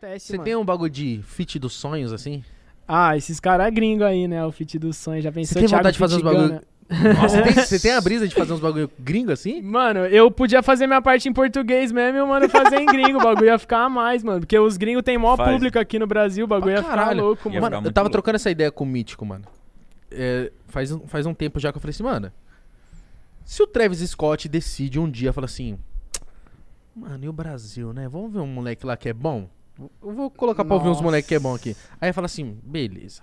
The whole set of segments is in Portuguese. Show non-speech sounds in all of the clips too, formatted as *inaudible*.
acontece, Você mano. tem um bagulho de fit dos sonhos, assim? Ah, esses caras é gringo aí, né? O fit dos sonhos. Já pensou Você tem Thiago vontade de fazer uns bagulho... Né? Nossa, tem, você tem a *laughs* brisa de fazer uns bagulho gringo assim? Mano, eu podia fazer minha parte em português mesmo e o mano fazer em gringo. O bagulho ia ficar a mais, mano. Porque os gringos tem maior Faz. público aqui no Brasil, o bagulho ah, ia caralho. ficar louco, mano. eu tava louco. trocando essa ideia com o Mítico, mano. É, faz, faz um tempo já que eu falei assim, mano. Se o Travis Scott decide um dia, fala assim. Mano, e o Brasil, né? Vamos ver um moleque lá que é bom? Eu vou colocar pra Nossa. ouvir uns moleque que é bom aqui. Aí fala assim, beleza.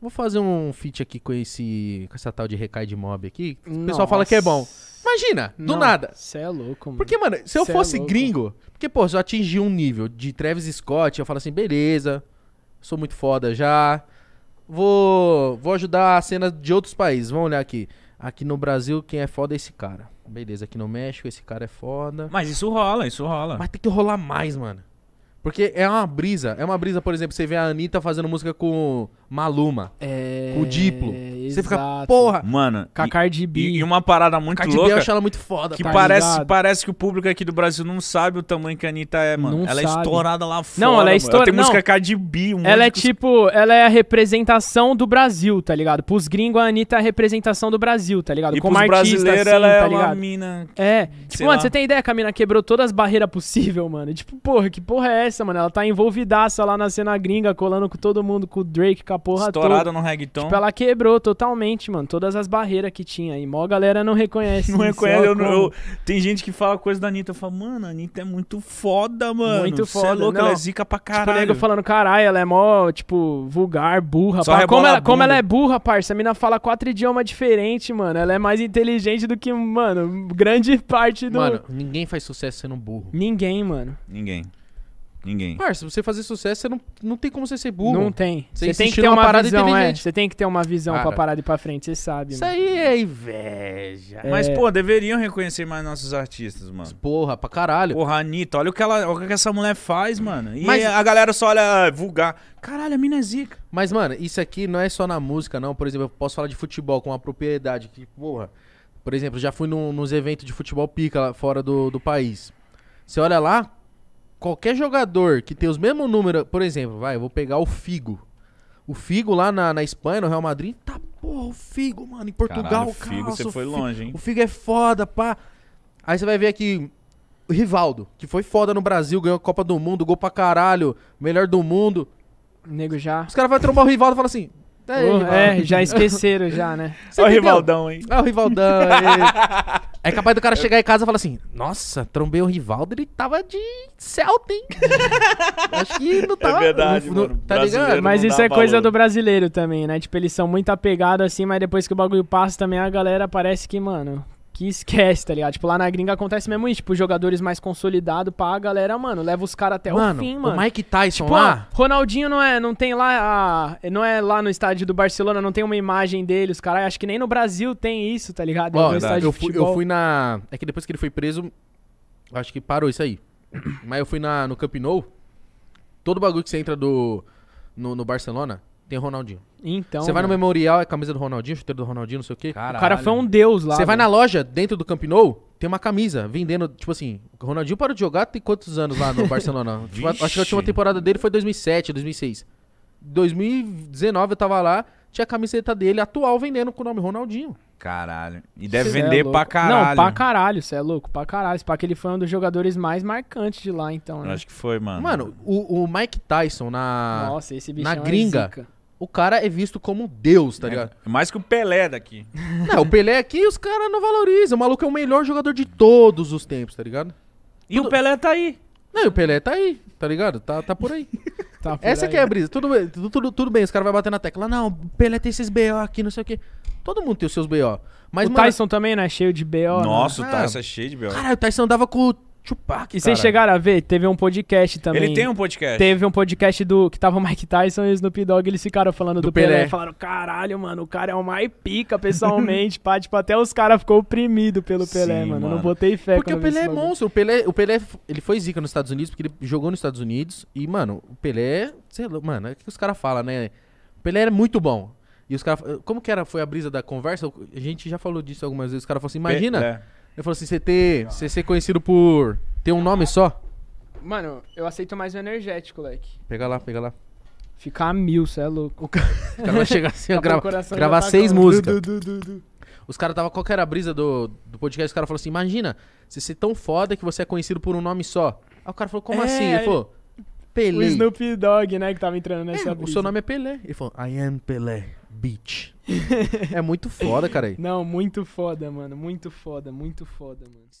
Vou fazer um feat aqui com esse. com essa tal de recai de mob aqui. O Nossa. pessoal fala que é bom. Imagina, do nada. Você é louco, mano. Porque, mano, se eu cê é fosse é gringo, porque, pô, se eu atingir um nível de Travis Scott, eu falo assim, beleza, sou muito foda já. Vou. Vou ajudar a cena de outros países. Vamos olhar aqui. Aqui no Brasil, quem é foda é esse cara. Beleza, aqui no México, esse cara é foda. Mas isso rola, isso rola. Mas tem que rolar mais, mano. Porque é uma brisa. É uma brisa, por exemplo, você vê a Anitta fazendo música com Maluma, é... com o Diplo. Você fica, porra. Mano, Com a e, Cardi B. e, e uma parada muito Cardi B eu acho ela muito foda, que tá parece, parece que o público aqui do Brasil não sabe o tamanho que a Anitta é, mano. Não ela é estourada lá fora. Não, ela é estourada. Tem música Cardi B, um Ela é tipo, ela é a representação do Brasil, tá ligado? Pros gringos, a Anitta é a representação do Brasil, tá ligado? E pros artista, brasileiros, assim, ela é tá uma ligado? mina. É. Tipo, Sei mano, lá. você tem ideia que a mina quebrou todas as barreiras possíveis, mano? Tipo, porra, que porra é essa, mano? Ela tá envolvidaça lá na cena gringa, colando com todo mundo, com o Drake, com a porra toda. estourada no reggaeton. Tipo, ela quebrou totalmente, mano, todas as barreiras que tinha. E mó galera não reconhece. Não reconhece. Eu, eu, tem gente que fala coisa da Anitta. Eu falo, mano, a Anitta é muito foda, mano. Muito é foda. Você é louca, não. ela é zica pra caralho. Tipo, nego falando, caralho, ela é mó, tipo, vulgar, burra. Só como, ela, como ela é burra, parça, a mina fala quatro idiomas diferentes, mano. Ela é mais inteligente do que, mano, grande parte do. Mano, ninguém faz sucesso sendo burro. Ninguém, mano. Ninguém. Ninguém. Mas se você fazer sucesso, você não, não tem como você ser burro. Não tem. Você, tem que ter uma, parada visão, é. inteligente. É. Você tem que ter uma visão Cara. pra parar de pra frente, você sabe. Isso mano. aí é inveja. É. Mas, pô, deveriam reconhecer mais nossos artistas, mano. Porra, pra caralho. Porra, Anitta, olha o que, ela, o que essa mulher faz, mano. E Mas... a galera só olha ah, vulgar. Caralho, a mina é zica. Mas, mano, isso aqui não é só na música, não. Por exemplo, eu posso falar de futebol com uma propriedade que, porra... Por exemplo, já fui nos eventos de futebol pica lá fora do, do país. Você olha lá, qualquer jogador que tem os mesmos números, por exemplo, vai, eu vou pegar o Figo. O Figo lá na, na Espanha, no Real Madrid, tá, porra, o Figo, mano, em Portugal, o Figo, você foi Figo, longe, hein? O Figo é foda, pá. Aí você vai ver aqui o Rivaldo, que foi foda no Brasil, ganhou a Copa do Mundo, gol pra caralho, melhor do mundo. Nego já. Os caras vão trombar o Rivaldo e falam assim: Tá aí, é, já esqueceram já, né? Olha o Rivaldão, hein? Olha o Rivaldão. É. Aí. *laughs* É capaz do cara chegar em casa e falar assim: Nossa, trombei o Rivaldo, ele tava de Celta, hein? *laughs* Acho que não tava. É verdade, mano. Tá ligado? Mas isso é coisa do brasileiro também, né? Tipo, eles são muito apegados assim, mas depois que o bagulho passa também, a galera parece que, mano, aqui esquece, tá ligado? Tipo, lá na gringa acontece mesmo isso. Tipo, jogadores mais consolidados, pá, a galera, mano, leva os caras até mano, o fim, mano. O Mike Tyson tipo, lá. Ó, Ronaldinho não é, não tem lá. A, não é lá no estádio do Barcelona, não tem uma imagem dele. Os caras, acho que nem no Brasil tem isso, tá ligado? Ó, eu, fui, eu fui na. É que depois que ele foi preso, acho que parou isso aí. Mas eu fui na, no Camp Nou. Todo bagulho que você entra do, no, no Barcelona, tem Ronaldinho. Então. Você vai no memorial, é camisa do Ronaldinho, chuteiro do Ronaldinho, não sei o quê. Caralho. O cara foi um deus lá. Você vai na loja, dentro do Camp Nou, tem uma camisa vendendo, tipo assim, o Ronaldinho parou de jogar tem quantos anos lá no *laughs* Barcelona? tipo, acho que a última temporada dele foi 2007, 2006. 2019 eu tava lá, tinha a camiseta dele atual vendendo com o nome Ronaldinho. Caralho. E deve cê é vender é pra caralho. Não, pra caralho, você é louco, pra caralho. Esse que ele foi um dos jogadores mais marcantes de lá, então. Né? Acho que foi, mano. Mano, o, o Mike Tyson na. Nossa, esse bicho Na é gringa. É o cara é visto como Deus, tá é, ligado? É mais que o Pelé daqui. *laughs* Não, o Pelé aqui os caras não valorizam. O maluco é o melhor jogador de todos os tempos, tá ligado? E Tudo... o Pelé tá aí. Não, e o Pelé tá aí, tá ligado? Tá, tá por aí. *laughs* tá por Essa aqui que é a brisa. Tudo bem, tudo, tudo, tudo bem, os caras vão bater na tecla. Não, o Pelé tem esses BO aqui, não sei o quê. Todo mundo tem os seus BO. Mas, o mano... Tyson também, né? Cheio de BO. Né? Nossa, né? o ah, Tyson é cheio de BO. Cara, o Tyson andava com Tupac, e vocês chegaram a ver? Teve um podcast também. Ele tem um podcast. Teve um podcast do que tava o Mike Tyson e o Snoop Dogg, eles ficaram falando do, do Pelé. Pelé. Falaram, caralho, mano, o cara é o mais pica pessoalmente, *laughs* pá. Tipo, até os caras ficou oprimido pelo Pelé, mano. mano. Não botei fé Porque o Pelé é monstro. O Pelé, o Pelé, ele foi zica nos Estados Unidos porque ele jogou nos Estados Unidos. E, mano, o Pelé, sei lá, mano, é o que os caras falam, né? O Pelé era muito bom. E os caras, como que era, foi a brisa da conversa? A gente já falou disso algumas vezes. Os caras falaram assim, imagina... é. Ele falou assim, você ter, você ser conhecido por ter um nome só. Mano, eu aceito mais o energético, leque. Pega lá, pega lá. Ficar a mil, cê é louco. O cara, o cara vai chegar assim, *laughs* grava, gravar tá seis músicas. os caras tava qual que era a brisa do, do podcast, os caras falaram assim, imagina, você ser tão foda que você é conhecido por um nome só. Aí o cara falou, como é, assim? Ele falou, Pelé. O Snoop Dogg, né, que tava entrando nessa é, brisa. O seu nome é Pelé. Ele falou, I am Pelé. *laughs* é muito foda, cara. Não, muito foda, mano. Muito foda, muito foda, mano.